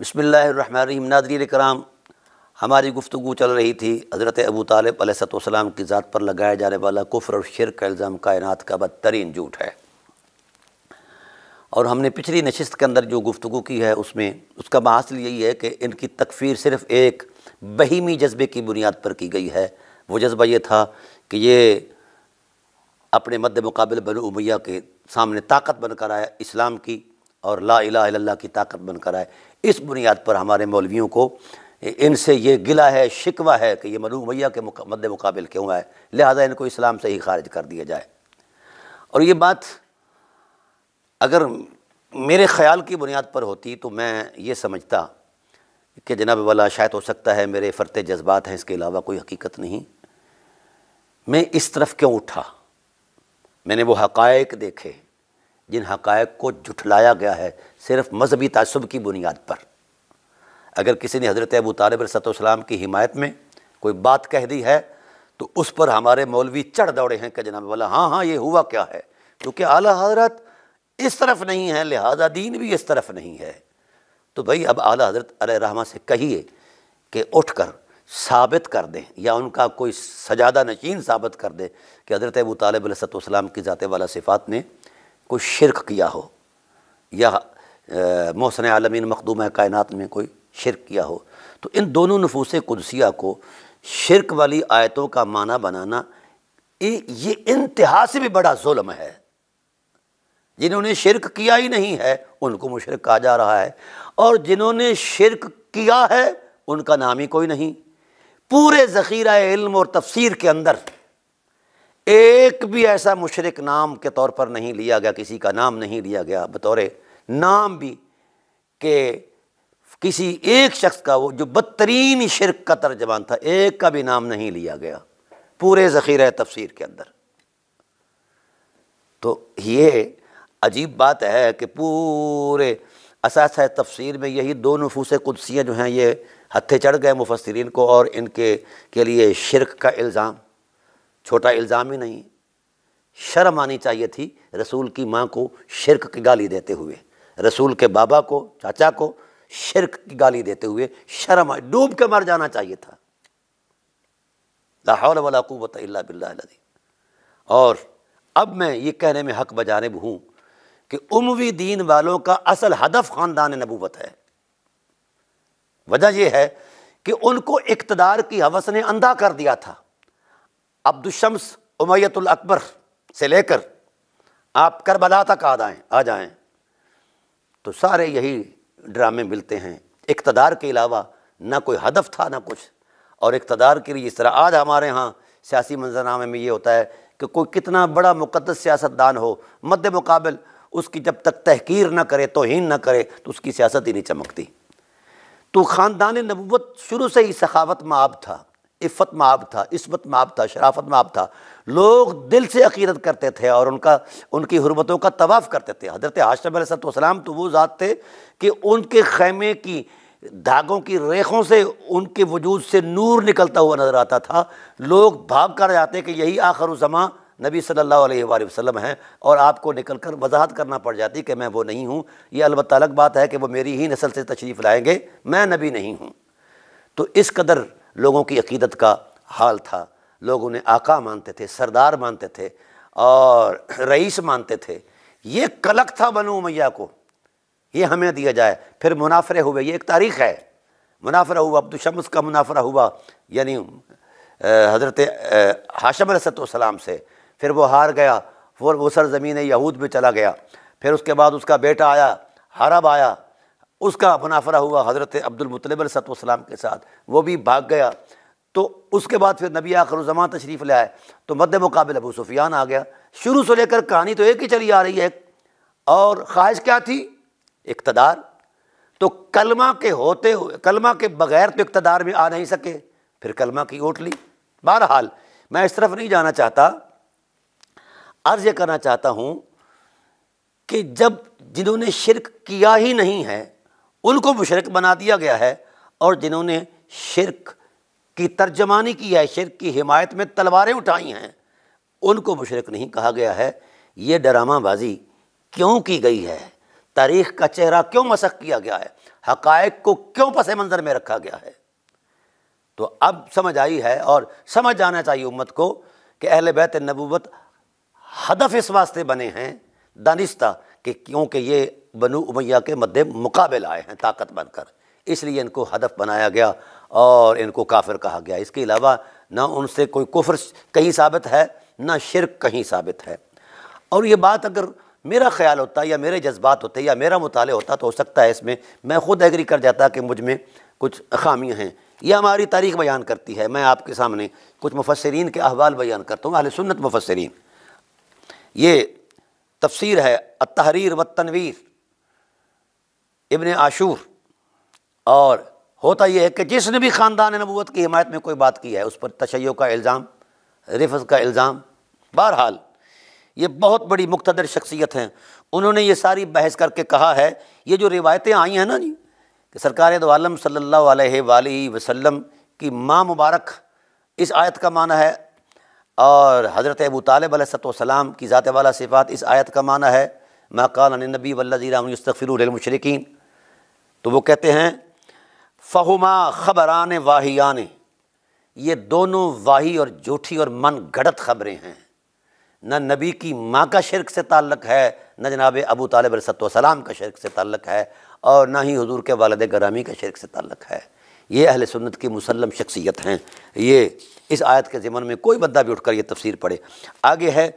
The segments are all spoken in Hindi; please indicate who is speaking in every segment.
Speaker 1: बसमिल्लर नादरीन कराम हमारी गुफ्तु चल रही थी हज़रत अबू तालब अलैहिस्सलाम की ज़ात पर लगाया जाने वाला कुफ्र और शिर का इल्ज़ाम कायनात का बदतरीन झूठ है और हमने पिछली नशस्त के अंदर जो गुफ्तु की है उसमें उसका महासिल यही है कि इनकी तकफीर सिर्फ़ एक बहीमी जज्बे की बुनियाद पर की गई है वो जज्बा ये था कि ये अपने मद्द मुकाबले बन उमैया के सामने ताकत बनकर आया इस्लाम की और ला इला की ताकत बनकर आए इस बुनियाद पर हमारे मौलवियों को इनसे ये गिला है शिकवा है कि ये मनु मैया के मद मुकाबल क्यों आए लिहाजा इनको इस्लाम से ही खारिज कर दिया जाए और ये बात अगर मेरे ख्याल की बुनियाद पर होती तो मैं ये समझता कि जनाब वाला शायद हो सकता है मेरे फ़रते जज्बात हैं इसके अलावा कोई हकीकत नहीं मैं इस तरफ क्यों उठा मैंने वो हकायक देखे जिन हकायक को जुठलाया गया है सिर्फ मजहबी तसब की बुनियाद पर अगर किसी ने हज़रत अबू तालब सतम की हिमायत में कोई बात कह दी है तो उस पर हमारे मौलवी चढ़ दौड़े हैं कि जनाब वाला हाँ हाँ ये हुआ क्या है क्योंकि आला हजरत इस तरफ नहीं है लिहाजा दीन भी इस तरफ नहीं है तो भाई अब आला हजरत रहमा से कहिए कि उठ कर साबित कर दें या उनका कोई सजादा नशीन साबित कर दे कि हज़रत अबू तालब सतम की ज़ात वाला सिफात ने कोई शिरक किया हो या मोहसन आलमीन मखदूम कायनत में कोई शिरक किया हो तो इन दोनों नफूस कुदसिया को शिरक वाली आयतों का माना बनाना ये ये इंतहा से भी बड़ा जुल्म है जिन्होंने शिरक किया ही नहीं है उनको मुशरक कहा जा रहा है और जिन्होंने शिरक किया है उनका नाम ही कोई नहीं पूरे ज़ख़ीरा इल्म और तफसीर के अंदर एक भी ऐसा मुशरक नाम के तौर पर नहीं लिया गया किसी का नाम नहीं लिया गया बतौर नाम भी के किसी एक शख्स का वो जो बदतरीन शिरक का तर्जमान था एक का भी नाम नहीं लिया गया पूरे ज़ख़ीर तफसीर के अंदर तो ये अजीब बात है कि पूरे असास तफसीर में यही दो नफूस कुदसियाँ जो हैं ये हत्थे चढ़ गए मुफसरीन को और इनके के लिए शिरक का इल्ज़ाम छोटा इल्ज़ाम ही नहीं शर्म आनी चाहिए थी रसूल की माँ को शिरक की गाली देते हुए रसूल के बाबा को चाचा को शिरक की गाली देते हुए शर्म डूब के मर जाना चाहिए था लाहौल वलाकूबत बिल्ला और अब मैं ये कहने में हक बजानब हूँ कि उमवी दीन वालों का असल हदफ ख़ानदान नबूबत है वजह यह है कि उनको इकतदार की हवस ने अंधा कर दिया था अब्दुलशम्स उमैतुल अकबर से लेकर आप करबला तक आ जाएँ आ जाएँ तो सारे यही ड्रामे मिलते हैं इकतदार के अलावा ना कोई हदफ था ना कुछ और इकतदार के लिए इस तरह आज हमारे यहाँ सियासी मंजरनामे में ये होता है कि कोई कितना बड़ा मुकदस सियासतदान हो मद मुकाबल उसकी जब तक तहकीर ना करे तोहन ना करे तो उसकी सियासत ही नहीं चमकती तो ख़ानदान नबूत शुरू से ही सखावत में आप था इफ़त आप था इसमत आप था शराफत आप था लोग दिल से अकीदत करते थे और उनका उनकी हरबतों का तवाफ़ करते थे हज़रत आशरम सतम तो वो ज़ात थे कि उनके खैमे की धागों की रेखों से उनके वजूद से नूर निकलता हुआ नज़र आता था लोग भाग कर जाते कि यही आखर उजमा नबी सल्लल्लाहु अलैहि वसल्लम हैं और आपको निकल कर वजाहत करना पड़ जाती कि मैं वो नहीं हूँ ये अलबत्त अलग बात है कि वो मेरी ही नस्ल से तशरीफ़ लाएँगे मैं नबी नहीं हूँ तो इस कदर लोगों की अकीदत का हाल था लोग उन्हें आका मानते थे सरदार मानते थे और रईस मानते थे ये कलक था बनो मैया को ये हमें दिया जाए फिर मुनाफरे हुए ये एक तारीख़ है मुनाफरा हुआ अब्दुलशमस का मुनाफरा हुआ यानी हज़रत हाशम सलाम से फिर वो हार गया वो वो सरजमीन यहूद में चला गया फिर उसके बाद उसका बेटा आया हरब आया उसका मुनाफरा हुआ हज़रत अब्दुलमतलब के साथ वो भी भाग गया तो उसके बाद फिर नबी आखर उजमान तशरीफ़ ले आए तो मद मुकाबिल अबू सुफियान आ गया शुरू से लेकर कहानी तो एक ही चली आ रही है और ख्वाहिश क्या थी इकतदार तो कलमा के होते हुए कलमा के बगैर तो इकतदार में आ नहीं सके फिर कलमा की ओट ली बहरहाल मैं इस तरफ नहीं जाना चाहता अर्ज ये करना चाहता हूँ कि जब जिन्होंने शिरक किया ही नहीं है उनको मुशरक बना दिया गया है और जिन्होंने शिरक की तर्जमानी की है शिरक की हिमायत में तलवारें उठाई हैं उनको मुशरक नहीं कहा गया है ये डरामाबाजी क्यों की गई है तारीख़ का चेहरा क्यों मशक किया गया है हकायक को क्यों पस मंज़र में रखा गया है तो अब समझ आई है और समझ आना चाहिए उम्मत को कि अहल बैत नबूत हदफ इस वास्ते बने हैं दानिश्ता कि क्योंकि ये बनु उमैया के मद्दे मुकाबले आए हैं ताकत बनकर इसलिए इनको हदफ बनाया गया और इनको काफिर कहा गया इसके अलावा ना उनसे कोई कुफर कहीं साबित है ना शिरक कहीं साबित है और ये बात अगर मेरा ख्याल होता या मेरे जज्बात होते या मेरा मुताल होता तो हो सकता है इसमें मैं ख़ुद एग्री कर जाता कि मुझ में कुछ खामियाँ हैं यह हमारी तारीख बयान करती है मैं आपके सामने कुछ मुफसरीन के अहवाल बयान करता हूँ अहल सुन्नत मुफसरीन ये तफसीर है तहरीर व तनवीर इबन आशूर और होता यह है कि जिसने भी ख़ानदान नबूत की हमायत में कोई बात की है उस पर तशैयों का इल्ज़ाम रिफ़ का इल्ज़ाम बहरहाल ये बहुत बड़ी मुख्तर शख्सियत हैं उन्होंने ये सारी बहस करके कहा है ये जो रिवायतें आई हैं ना जी कि सरकार दो आलम सल्ला वसम की माँ मुबारक इस आयत का माना है और हज़रत अबू तालब सलाम की ज़ात वाला सिफ़ात इस आयत का माना है मकान नबी वल्लज़ीरा मुस्तफ़िर मशरकिन तो वो कहते हैं फ़हुमा ख़बरान आने ये दोनों वाही और झूठी और मन गढ़त ख़बरें हैं न नबी की माँ का शिरक से ताल्लक है न जनाब अबू तालब सलाम का शिरक से ताल्लक है और ना ही हजूर के वालद ग्रामी का शिरक से ताल्लक है ये अहल सुन्नत की मुसलम शख्सियत हैं ये इस आयत के ज़मन में कोई बंदा भी उठकर ये तफसीर पढ़े आगे है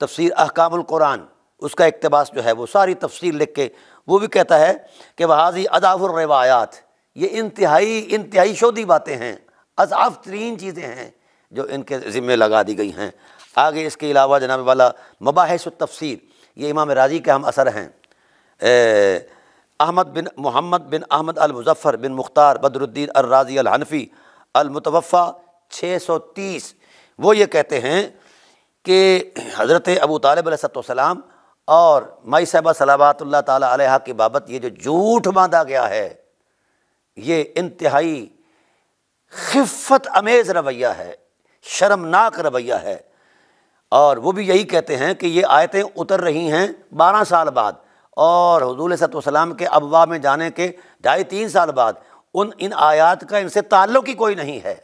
Speaker 1: तफसीर अहकाम कुरान उसका इकतबास जो है वो सारी तफसील लिख के वो भी कहता है कि वहाजी अदाफुर रवायात ये इंतहाई इंतहाई शोधी बातें हैं अजाफ तरीन चीज़ें हैं जो इनके ज़िम्मे लगा दी गई हैं आगे इसके अलावा जनाब वाला मबाहस तफसीर ये इमाम राजी के हम असर हैं अहमद बिन मोहम्मद बिन अहमद अलमुज़फ़र बिन मुख्तार बदरुद्दीन अर्राजी अलहनफ़ी अलमतवफ़ा छः सौ तीस वो ये कहते हैं कि हज़रत अबू तालब सलाम और मई साहबा सलाबात तह की बाबत ये जो झूठ बांधा गया है ये इंतहाई खिफत अमेज़ रवैया है शर्मनाक रवैया है और वो भी यही कहते हैं कि ये आयतें उतर रही हैं बारह साल बाद और हजूल सतम के अबवा में जाने के ढाई तीन साल बाद उन इन आयात का इनसे ताल्लुक ही कोई नहीं है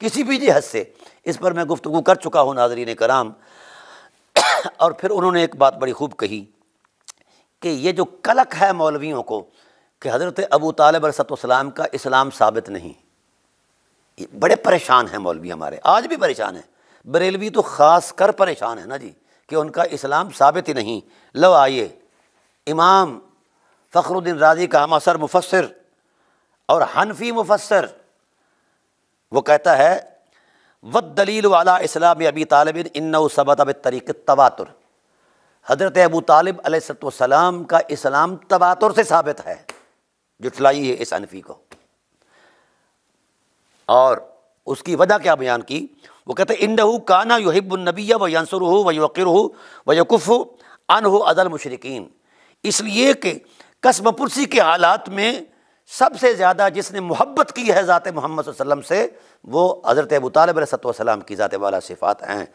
Speaker 1: किसी भी जिहत से इस पर मैं गुफ्तु कर चुका हूँ नाजरीन कराम और फिर उन्होंने एक बात बड़ी खूब कही कि ये जो कलक है मौलवियों को कि हज़रत अबू तालब सतम का इस्लाम साबित नहीं बड़े परेशान हैं मौलवी हमारे आज भी परेशान हैं बरेलवी तो ख़ास कर परेशान है ना जी कि उनका इस्लाम साबित ही नहीं लो आइए इमाम फ़खरुद्दीन राजी का हम असर मुफसर और हनफी मुफसर वो कहता है वद दलील वाला इस्लाम अबी तालब इन सबत अब तरीक़ तवातुर हज़रत अबू तालब सलाम का इस्लाम तवातुर से साबित है जुटलाई है इस अनफी को और उसकी वजह क्या बयान की वो कहते इन काना युहिबुलनबिया व यंसर हो व यक़िर हो व यकुफ़ अन हो अदल मशरकिन इसलिए कि कसम पुरसी के हालात में सबसे ज़्यादा जिसने मोहब्बत की है ज़ात मोहम्मद वसल्लम से वो हज़रत अबू तालब सतम की ज़ात वाला सिफ़ात हैं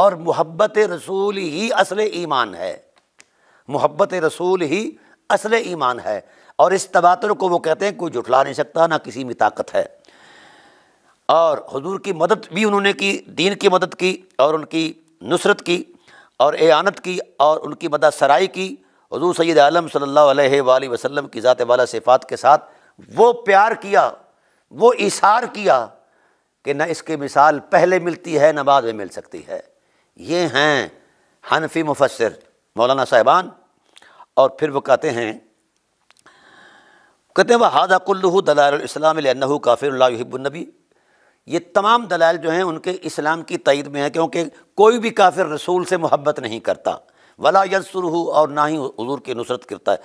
Speaker 1: और मोहब्बत रसूल ही असल ईमान है मोहब्बत रसूल ही असल ईमान है और इस तबातर को वो कहते हैं कोई जुटला नहीं सकता ना किसी में ताकत है और हजूर की मदद भी उन्होंने की दीन की मदद की और उनकी नुसरत की और एनत की और उनकी मदद सराई की हजू सैद आलम सल्ला वसम की ज़ात वाल सिफ़ात के साथ वो प्यार किया वो इशार किया कि न इसकी मिसाल पहले मिलती है न बाद में मिल सकती है ये हैं हनफी मुफसर मौलाना साहबान और फिर वो कहते हैं कहते हैं वह हादा कुल्लू दलालस्लाम काफिरबी ये तमाम दलाल जो हैं उनके इस्लाम की तइद में है क्योंकि कोई भी काफिर रसूल से मोहब्बत नहीं करता वला हो और ना ही हजूर की नुसरत करता है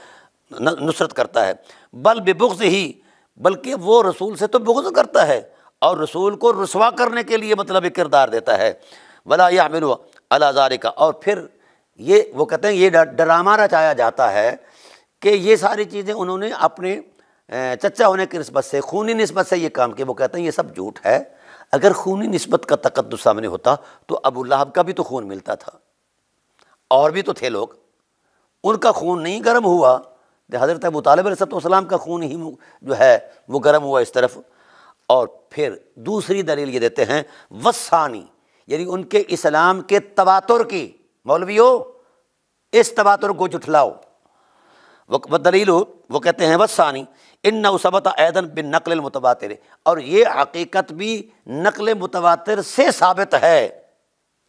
Speaker 1: नुसरत करता है बल बेबुग्ज ही बल्कि वो रसूल से तो बुग्ज करता है और रसूल को रसवा करने के लिए मतलब एक किरदार देता है वला या मिन अलाजारे का और फिर ये वो कहते हैं ये ड्रामा रचाया जाता है कि ये सारी चीज़ें उन्होंने अपने चचा होने की नस्बत से खूनी नस्बत से ये काम किया वो कहते हैं ये सब झूठ है अगर खूनी नस्बत का तकद सामने होता तो अबू लहब का भी तो खून मिलता था और भी तो थे लोग उनका खून नहीं गर्म हुआ तो हज़रत अबू तालब सलाम का खून ही जो है वो गर्म हुआ इस तरफ और फिर दूसरी दलील ये देते हैं वसानी यानी उनके इस्लाम के तबातुर की मौलवियों इस तबातुर को जुठलाओ वह दलील वो कहते हैं वसानी इन नौसबत ऐदन बिन नकल मुतवातिर और ये हकीकत भी नकल मुतवातिर से साबित है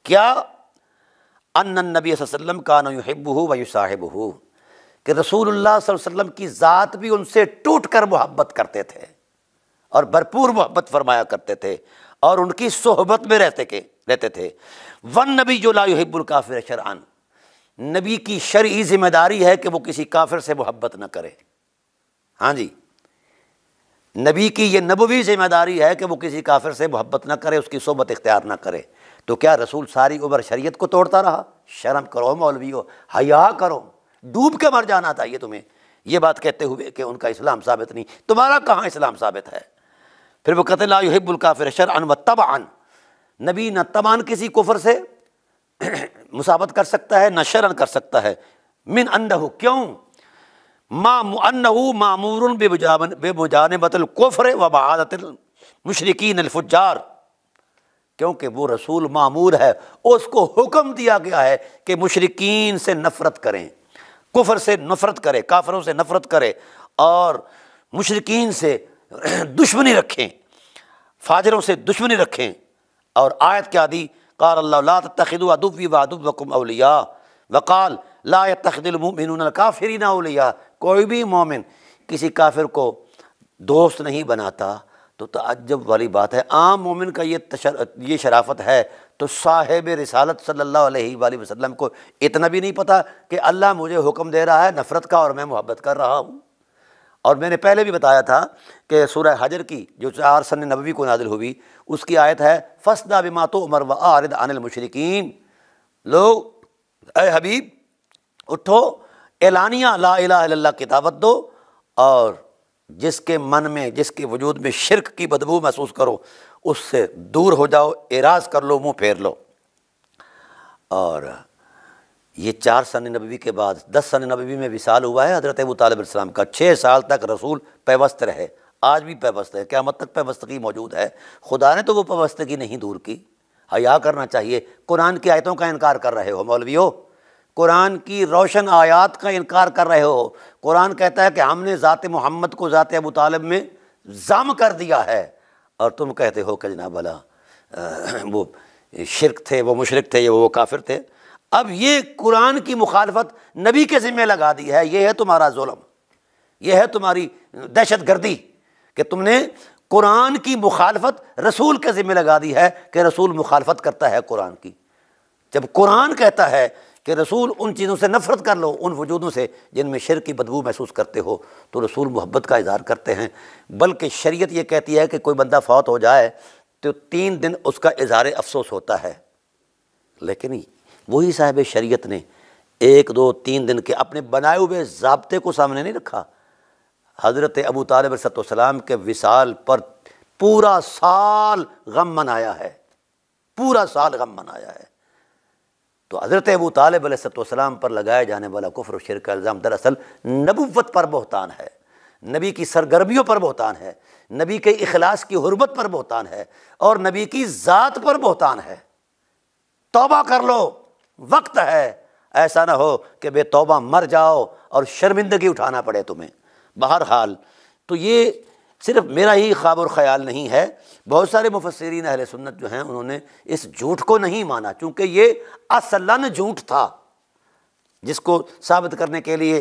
Speaker 1: क्या अन वसम का नब्बू व साहिब कि रसूल वसल्लम की ज़ात भी उनसे टूट कर मोहब्बत करते थे और भरपूर मोहब्बत फरमाया करते थे और उनकी सोहबत में रहते के रहते थे वन नबी जो लाबुल काफिर शरान नबी की शर्य जिम्मेदारी है कि वो किसी काफिर से मोहब्बत न करे हाँ जी नबी की ये नबवी जिम्मेदारी है कि वो किसी काफिर से मोहब्बत ना करे उसकी सोबत इख्तियार ना करे तो क्या रसूल सारी उम्र शरीयत को तोड़ता रहा शर्म करो मौलवी हो हया करो डूब के मर जाना था ये तुम्हें ये बात कहते हुए कि उनका इस्लाम साबित नहीं तुम्हारा कहाँ इस्लाम साबित है फिर वो कहते ला शर शरअन व तबान नबी न तबान किसी कुफर से मुसाबत कर सकता है न शरण कर सकता है मिन अंडहू क्यों मामू मामूर बेमुजान बतल कुफर व बहादत मुशरकिन अलफुजार क्योंकि वो रसूल मामूर है उसको हुक्म दिया गया है कि मुशरकिन से नफ़रत करें कुफर से नफ़रत करें काफरों से नफ़रत करें और मुशरकिन से दुश्मनी रखें फाजरों से दुश्मनी रखें और आयत क्या दी कार तखिद अदुब वकुम अलिया वकाल ला काफिर ना उलिया कोई भी मोमिन किसी काफिर को दोस्त नहीं बनाता तो तजब तो वाली बात है आम मोमिन का ये तशर, ये शराफत है तो साहिब रिसालत सल्ला वसलम को इतना भी नहीं पता कि अल्लाह मुझे हुक्म दे रहा है नफ़रत का और मैं मोहब्बत कर रहा हूँ और मैंने पहले भी बताया था कि सूर हजर की जो चार सन नबी को नाजिल हुई उसकी आयत है फसदा बिमा तो उमर व आरद अनिल मुशरकिन लो अः हबीब उठो एलानिया ला अला किताबत दो और जिसके मन में जिसके वजूद में शिरक की बदबू महसूस करो उससे दूर हो जाओ एराज कर लो मुंह फेर लो और ये चार सन नबी के बाद दस सन नबी में विशाल हुआ है हज़रत अबू तालब इस्लाम का छः साल तक रसूल पैवस्त रहे आज भी पैवस्त है क्या मत तक पैवस्तगी मौजूद है खुदा ने तो वो पैवस्तगी नहीं दूर की हया हाँ, करना चाहिए कुरान की आयतों का इनकार कर रहे हो मौलवी हो कुरान की रोशन आयात का इनकार कर रहे हो कुरान कहता है कि हमने ज़ात मोहम्मद को ज़ात अबू तालब में जाम कर दिया है और तुम कहते हो कि जना भला वो शिरक थे वो मुशरक थे ये वो काफिर थे अब ये कुरान की मुखालफत नबी के ज़िम्मे लगा दी है ये है तुम्हारा जुल्म ये है तुम्हारी दहशत गर्दी कि तुमने कुरान की मुखालफत रसूल के ज़िम्मे लगा दी है कि रसूल मुखालफत करता है कुरान की जब कुरान कहता है कि रसूल उन चीज़ों से नफ़रत कर लो उन वजूदों से जिनमें शिर की बदबू महसूस करते हो तो रसूल मोहब्बत का इजहार करते हैं बल्कि शरीयत ये कहती है कि कोई बंदा फौत हो जाए तो तीन दिन उसका इजहार अफसोस होता है लेकिन वही साहब शरीयत ने एक दो तीन दिन के अपने बनाए हुए जबते को सामने नहीं रखा हज़रत अबू तालब सतम के विसाल पर पूरा साल गम मनाया है पूरा साल गम मनाया है तो हज़रत अबू तालब सलाम पर लगाया जाने वाला कुफर शर का इल्ज़ाम दरअसल नबुवत पर बहतान है नबी की सरगर्मियों पर बहतान है नबी के अखलास की हरबत पर बहतान है और नबी की ज़ात पर बहतान है तोबा कर लो वक्त है ऐसा ना हो कि तोबा मर जाओ और शर्मिंदगी उठाना पड़े तुम्हें बहरहाल तो ये सिर्फ मेरा ही ख्वाब और ख़्याल नहीं है बहुत सारे मुफसरीन अहल सुन्नत जो हैं उन्होंने इस झूठ को नहीं माना चूँकि ये असलन झूठ था जिसको साबित करने के लिए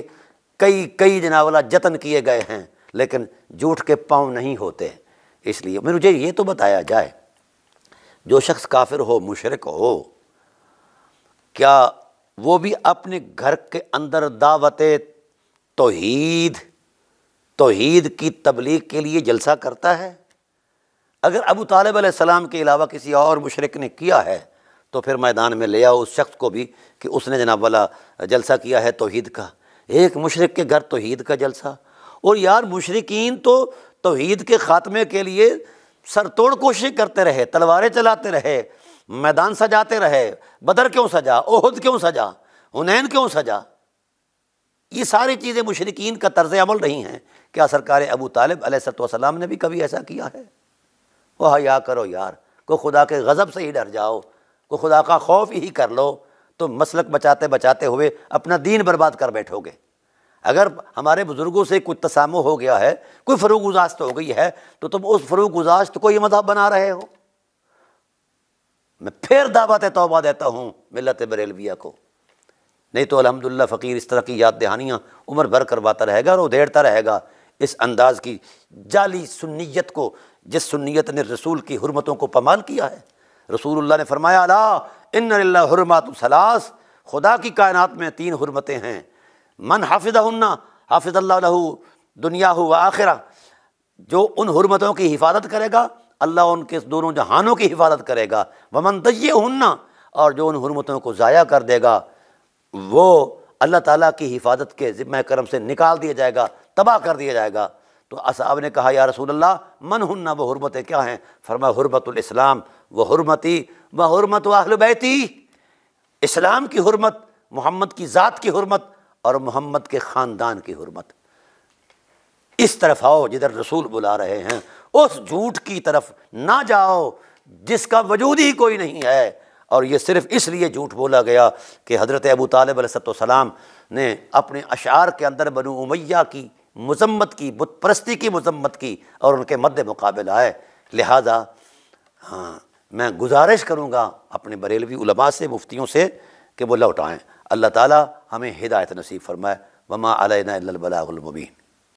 Speaker 1: कई कई जनावला जतन किए गए हैं लेकिन झूठ के पाँव नहीं होते इसलिए मुझे ये तो बताया जाए जो शख्स काफिर हो मुशरक हो क्या वो भी अपने घर के अंदर दावत तोहीद तोहीद की तबलीग के लिए जलसा करता है अगर अबू तालब के अलावा किसी और मशरक ने किया है तो फिर मैदान में ले आओ उस शख्स को भी कि उसने जनाब वाला जलसा किया है तोहीद का एक मशरक के घर तोहीद का जलसा और यार मशरकिन तो तोहीद के ख़ात्मे के लिए सर तोड़ कोशिश करते रहे तलवारें चलाते रहे मैदान सजाते रहे बदर क्यों सजा ओहद क्यों सजा हुनैन क्यों सजा ये सारी चीज़ें मुशरकिन का तर्ज अमल रही हैं क्या सरकार अबू तालब सलाम ने भी कभी ऐसा किया है वाह या करो यार को खुदा के गज़ब से ही डर जाओ को खुदा का खौफ ही कर लो तो मसलक बचाते बचाते हुए अपना दीन बर्बाद कर बैठोगे अगर हमारे बुज़ुर्गों से कुछ तसामो हो गया है कोई फ़रूग गुजाश्त हो गई है तो तुम उस फ़रूग गुजाश्त को ये मजहब बना रहे हो मैं फिर दावत तोबा देता हूँ मिलत बरेलविया को नहीं तो अलहमदिल्ला फ़कीर इस तरह की याद दहानियाँ उम्र भर करवाता रहेगा और उधेड़ता रहेगा इस अंदाज की जाली सुन्नीत को जिस सुन्नीत ने रसूल की हरमतों को पमाल किया है रसूल ने फरमाया अला इन हरमत सलास खुदा की कायनत में तीन हरमतें हैं मन हाफिज़ हन्ना हाफिज़ दुनिया हो व जो उन हरमतों की हिफाजत करेगा अल्लाह उनके दोनों जहानों की हिफाजत करेगा वमन तय हन्ना और जो उन हरमतों को ज़ाया कर देगा वो अल्लाह ताला की हिफाजत के ज़िम्मे करम से निकाल दिया जाएगा तबाह कर दिया जाएगा तो असाब ने कहा या रसूल अल्लाह मन हन्ना वह हरमतें क्या हैं फरमा हरमतलाम व हरमती व हरमत वाहलबैती इस्लाम की हरमत मोहम्मद की ज़ात की हरमत और मोहम्मद के ख़ानदान की हरमत इस तरफ आओ जिधर रसूल बुला रहे हैं उस झूठ की तरफ ना जाओ जिसका वजूद ही कोई नहीं है और ये सिर्फ़ इसलिए झूठ बोला गया कि हज़रत अबू तालब सलाम ने अपने अशार के अंदर बनु उमैया की मजम्मत की बुत परस्ती की मजम्मत की और उनके मद मुकाबल आए लिहाजा हाँ मैं गुजारिश करूँगा अपने बरेलवी उलमा से मुफ्तियों से कि वो लौटाएँ अल्लाह ताली हमें हिदायत नसीब फरमाए वमा अलबलामबीन